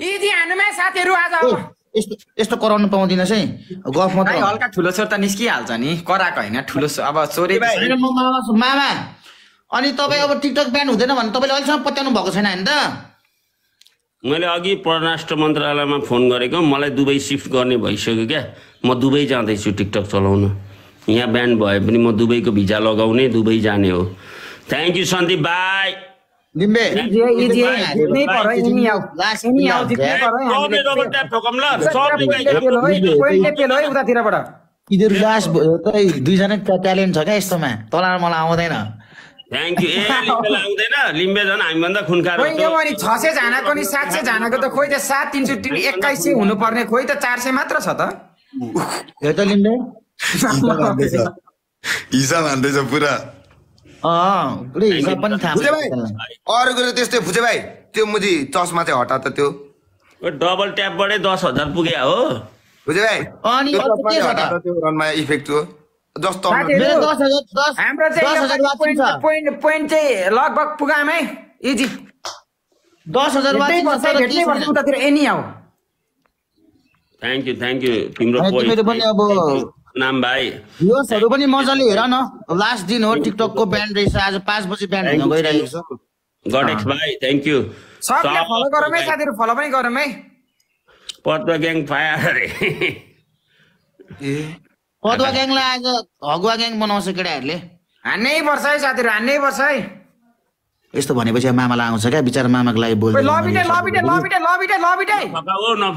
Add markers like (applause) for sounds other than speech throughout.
साथीहरू आज यस्तो यस्तो कराउनु पाउँदिनस् है गफ मात्रै हल्का ठुलो छोर त निस्किहाल्छ नि कराएको होइन ठुलो अब छोरी मामा अनि तपाईँ अब टिकटक ब्यान हुँदैन भने तपाईँले अहिलेसम्म पत्याउनु भएको छैन होइन त मैले अघि परराष्ट्र मन्त्रालयमा फोन गरेको मलाई दुबई सिफ्ट गर्ने भइसक्यो क्या म दुबई जाँदैछु टिकटक चलाउन यहाँ ब्यान भए पनि म दुबईको भिजा लगाउने दुबई जाने हो थ्याङ्क यू सन्दीप बाई Dimbe. Ini ट्यालेन्ट छ क्या यस्तोमा तल मलाई आउँदैन थ्याङ्क यू ए आउँदैन लिम्बे झन् हामीभन्दा खुनकार नि सात त खोइ त सात तिन सय एक्काइस सय हुनुपर्ने खोइ त चार सय मात्र छ त त लिम्बे हिसाब हान्दैछ पुरा अरू कुरो त्यस्तै फुचे भाइ त्यो मुजी चस्मा चाहिँ हटा त त्यो डबल ट्यापबाटै दस हजार पुग्यो हो फुचे भाइ रनमा इफेक्ट हो जस्तो हाम्रो चाहिँ पोइन्ट चाहिँ लगभग पुगाम है इजी दस हजार उतातिर एनी आऊ थ्याङ्क यू थ्याङ्क यू तिम्रो पनि अब नाम भाइ पनि मजाले हेर न लास्ट दिन हो टिकटकको आज ah. भाइ यू आज हगुवा ग्याङ बनाउँछ केटाहरूले हान्नै पर्छ है साथीहरू हान्नै पर्छ है यस्तो भनेपछि मामालाई आउँछ क्या बिचरा मामाको लागि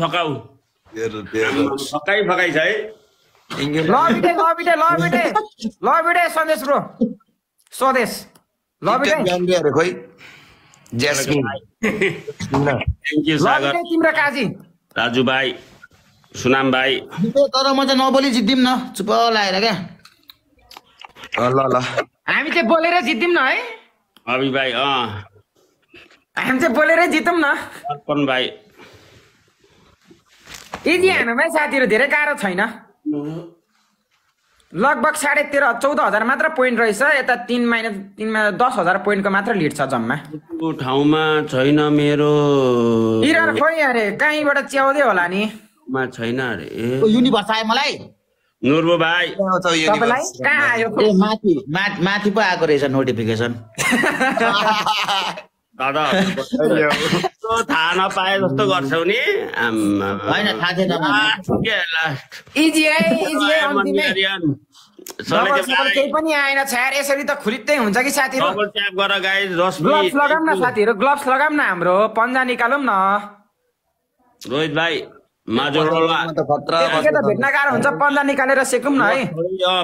फकाऊ फकाइ छ है राजु भाइ सुनाम भाइ तर म चाहिँ नबोली जित्दिउँ न चुप लगाएर क्या ल ल हामी चाहिँ बोलेर जित्दिउँ न है अभि भाइ हामी चाहिँ बोलेरै न अर्पण साथीहरू धेरै गाह्रो छैन लगभग साढे तेह्र चौध हजार मात्र पोइन्ट रहेछ यता तिन महिना तिन महिना दस हजार पोइन्टको मात्र लिड छ जम्मा ठाउँमा छैन मेरो इरान खोइ अरे कहीँबाट च्याउँदै होला नि छैन अरे युनिभर्स आयो मलाई नुर्बो भाइ कहाँ आयो माथि माथि पो आएको रहेछ नोटिफिकेसन (laughs) (laughs) थाहा नपाए जस्तो गर्छौ नि लगाऊँ न हाम्रो पन्जा निकालौँ न रोहित भाइ भेट्न गाह्रो हुन्छ पन्जा निकालेर सेकौँ न है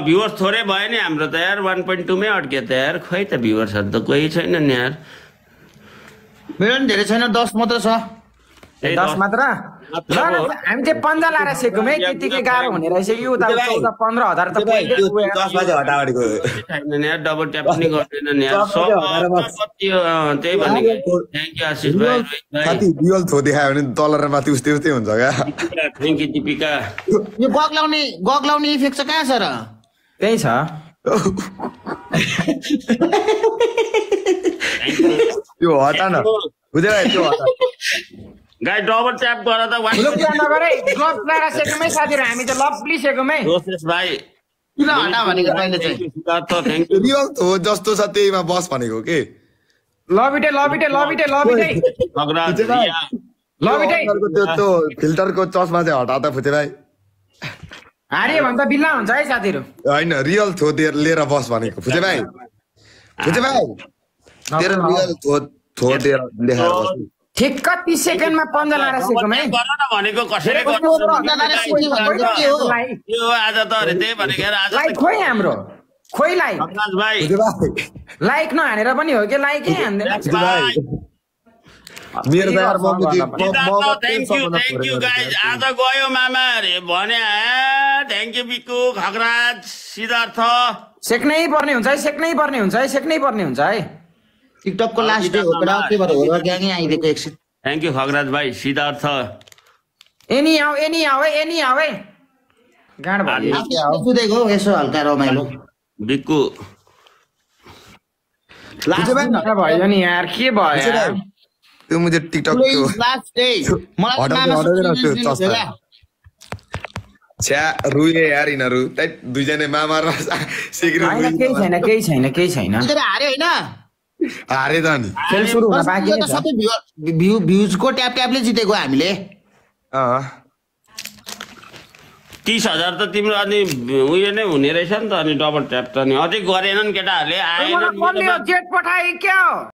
भ्युवर्स थोरै भयो नि हाम्रो त यार वान पोइन्ट टूमै अड्क्यो त यार खै त भ्युवर्सहरू त कोही छैन नि यार मेरो पनि धेरै छैन दस मात्र छ दस मात्र हामी चाहिँ पन्ध्र लाएर सेकौँ है त्यतिकै गाह्रो हुने रहेछ कि उता पन्ध्र हजार त डबल ट्याप पनि गर्दैन त्यही भनेको साथी बियल थो देखायो भने तल र माथि उस्तै उस्तै हुन्छ क्या थ्याङ्क यू दिपिका यो गग्लाउने गग्लाउने इफेक्ट चाहिँ कहाँ छ र त्यही छ (laughs) त्यो हटा न बुझेर त्यो हटा गाई डबल ट्याप गरेर त वान नगरे ग्लोभ लगाएर सेकोमै साथीहरु हामी त लभली सेकोमै भाई किन हटा भनेको मैले चाहिँ त थ्यांक यू जस्तो छ त्यहीमा बस भनेको के लबिटे लबिटे लबिटे लबिटे लबिटे फिल्टरको चस्मा चाहिँ हटा त फुचे भाइ हारे भन्दा बिल्ला हुन्छ है साथीहरू होइन रियल थोत लिएर बस भनेको फुजे भाइ फुजे भाइ तेरो रियल थो थोत लिएर देखाएर बस्नु ठिक्क तिस सेकेन्डमा पन्जा लाएर सिक्नु है भनेको कसैले यो आज त अरे त्यही भनेको आज खोइ हाम्रो खोइ लाइक लाइक नहानेर पनि हो कि लाइकै हान्दैन thank you thank you guys आज गयो मामा रे भने थैंक यू बिकु खगराज सिद्धार्थ सेक्नै पर्ने हुन्छ है सेक्नै पर्ने हुन्छ है सेक्नै पर्ने हुन्छ है टिकटक को लास्ट डे हो के भएर हो ग्याङै आइदिएको एकछिन थैंक यू खगराज भाई सिद्धार्थ एनी आउ एनी आऊ है एनी आऊ है गाँड भयो कुदेको यसो हल्का रमाइलो बिकु लास्ट भयो नि यार के भयो त्यो मुझे टिकटक त्यो छ्या रुए यार यिनीहरू दुईजना मामा र केही छैन केही छैन केही छैन तर हारे होइन हारे त नि खेल सुरु हुन बाँकी छ सबै भ्यू ट्याप ट्यापले जितेको हामीले तिस हजार त तिम्रो अनि उयो नै हुने रहेछ नि त अनि डबल ट्याप त अनि अझै गरेनन् केटाहरूले आएन